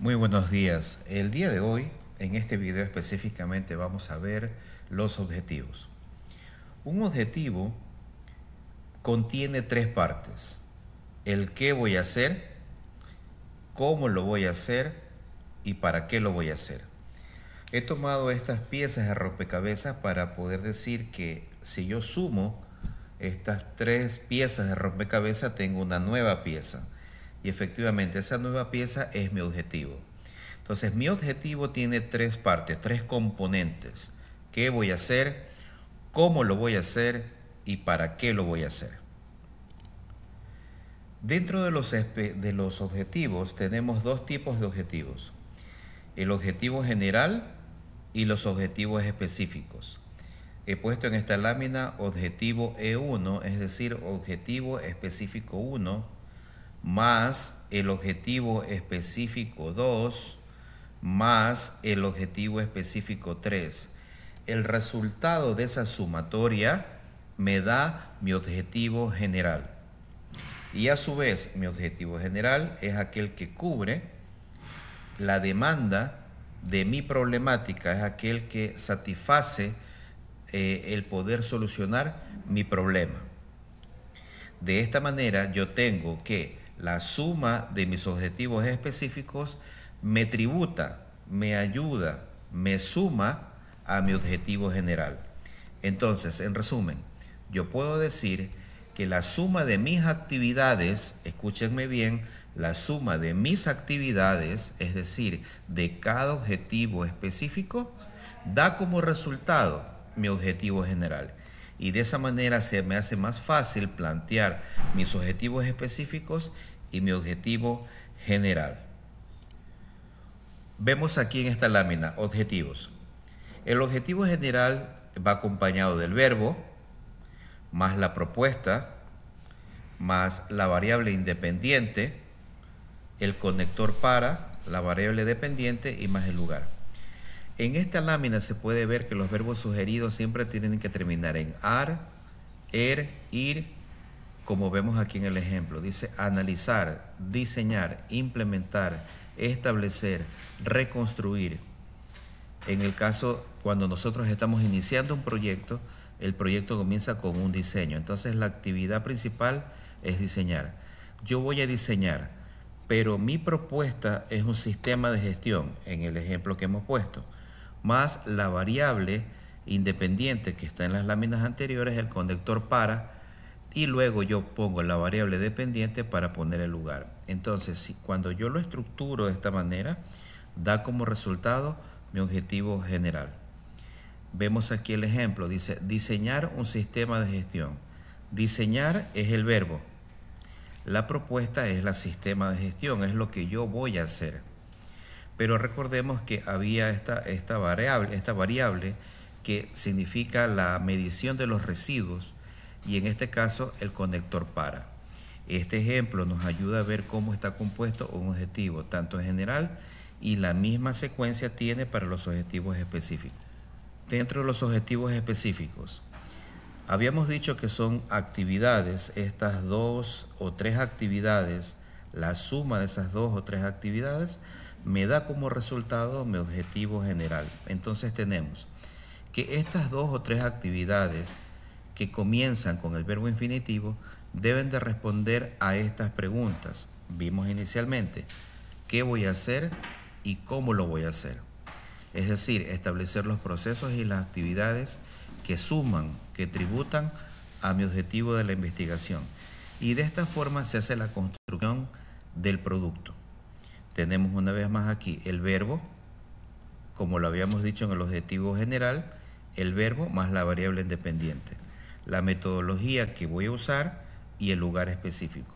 Muy buenos días. El día de hoy, en este video específicamente, vamos a ver los objetivos. Un objetivo contiene tres partes. El qué voy a hacer, cómo lo voy a hacer y para qué lo voy a hacer. He tomado estas piezas de rompecabezas para poder decir que si yo sumo estas tres piezas de rompecabezas, tengo una nueva pieza y efectivamente, esa nueva pieza es mi objetivo. Entonces, mi objetivo tiene tres partes, tres componentes. ¿Qué voy a hacer? ¿Cómo lo voy a hacer? ¿Y para qué lo voy a hacer? Dentro de los, de los objetivos tenemos dos tipos de objetivos. El objetivo general y los objetivos específicos. He puesto en esta lámina objetivo E1, es decir, objetivo específico 1 más el objetivo específico 2 más el objetivo específico 3. El resultado de esa sumatoria me da mi objetivo general. Y a su vez, mi objetivo general es aquel que cubre la demanda de mi problemática, es aquel que satisface eh, el poder solucionar mi problema. De esta manera yo tengo que la suma de mis objetivos específicos me tributa, me ayuda, me suma a mi objetivo general. Entonces, en resumen, yo puedo decir que la suma de mis actividades, escúchenme bien, la suma de mis actividades, es decir, de cada objetivo específico, da como resultado mi objetivo general y de esa manera se me hace más fácil plantear mis objetivos específicos y mi objetivo general. Vemos aquí en esta lámina objetivos. El objetivo general va acompañado del verbo, más la propuesta, más la variable independiente, el conector para, la variable dependiente y más el lugar. En esta lámina se puede ver que los verbos sugeridos siempre tienen que terminar en ar, er, ir, como vemos aquí en el ejemplo. Dice analizar, diseñar, implementar, establecer, reconstruir. En el caso, cuando nosotros estamos iniciando un proyecto, el proyecto comienza con un diseño. Entonces la actividad principal es diseñar. Yo voy a diseñar, pero mi propuesta es un sistema de gestión, en el ejemplo que hemos puesto más la variable independiente que está en las láminas anteriores, el conductor para, y luego yo pongo la variable dependiente para poner el lugar. Entonces, cuando yo lo estructuro de esta manera, da como resultado mi objetivo general. Vemos aquí el ejemplo, dice diseñar un sistema de gestión. Diseñar es el verbo. La propuesta es la sistema de gestión, es lo que yo voy a hacer. Pero recordemos que había esta, esta, variable, esta variable que significa la medición de los residuos y en este caso el conector para. Este ejemplo nos ayuda a ver cómo está compuesto un objetivo, tanto en general y la misma secuencia tiene para los objetivos específicos. Dentro de los objetivos específicos, habíamos dicho que son actividades, estas dos o tres actividades, la suma de esas dos o tres actividades me da como resultado mi objetivo general. Entonces tenemos que estas dos o tres actividades que comienzan con el verbo infinitivo deben de responder a estas preguntas. Vimos inicialmente, ¿qué voy a hacer y cómo lo voy a hacer? Es decir, establecer los procesos y las actividades que suman, que tributan a mi objetivo de la investigación. Y de esta forma se hace la construcción del producto tenemos una vez más aquí el verbo, como lo habíamos dicho en el objetivo general, el verbo más la variable independiente, la metodología que voy a usar y el lugar específico.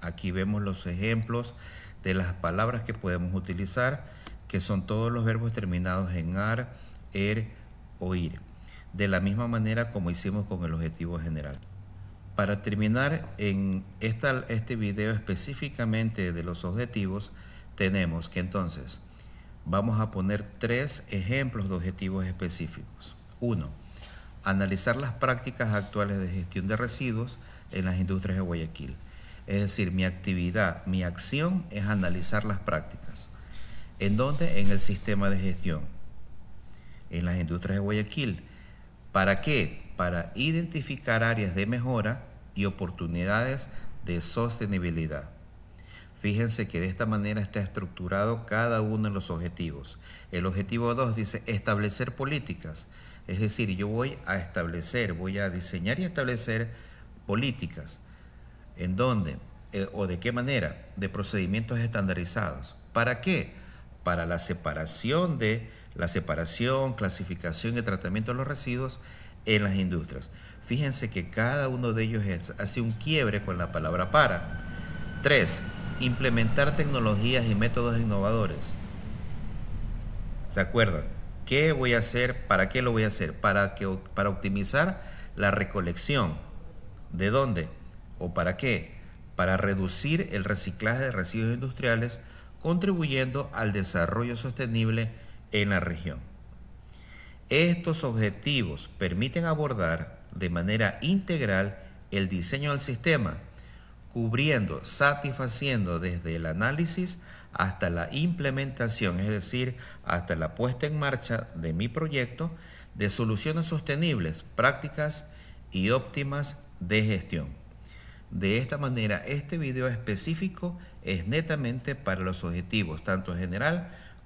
Aquí vemos los ejemplos de las palabras que podemos utilizar, que son todos los verbos terminados en ar, er o ir, de la misma manera como hicimos con el objetivo general. Para terminar en este video específicamente de los objetivos, tenemos que entonces vamos a poner tres ejemplos de objetivos específicos. Uno, analizar las prácticas actuales de gestión de residuos en las industrias de Guayaquil. Es decir, mi actividad, mi acción es analizar las prácticas. ¿En dónde? En el sistema de gestión. En las industrias de Guayaquil. ¿Para qué? Para identificar áreas de mejora y oportunidades de sostenibilidad. Fíjense que de esta manera está estructurado cada uno de los objetivos. El objetivo 2 dice establecer políticas. Es decir, yo voy a establecer, voy a diseñar y establecer políticas. ¿En dónde? Eh, ¿O de qué manera? De procedimientos estandarizados. ¿Para qué? Para la separación de la separación, clasificación y tratamiento de los residuos en las industrias. Fíjense que cada uno de ellos hace un quiebre con la palabra para. Tres, implementar tecnologías y métodos innovadores. ¿Se acuerdan? ¿Qué voy a hacer? ¿Para qué lo voy a hacer? Para, que, para optimizar la recolección. ¿De dónde? ¿O para qué? Para reducir el reciclaje de residuos industriales, contribuyendo al desarrollo sostenible en la región. Estos objetivos permiten abordar de manera integral el diseño del sistema, cubriendo, satisfaciendo desde el análisis hasta la implementación, es decir, hasta la puesta en marcha de mi proyecto de soluciones sostenibles, prácticas y óptimas de gestión. De esta manera, este video específico es netamente para los objetivos, tanto general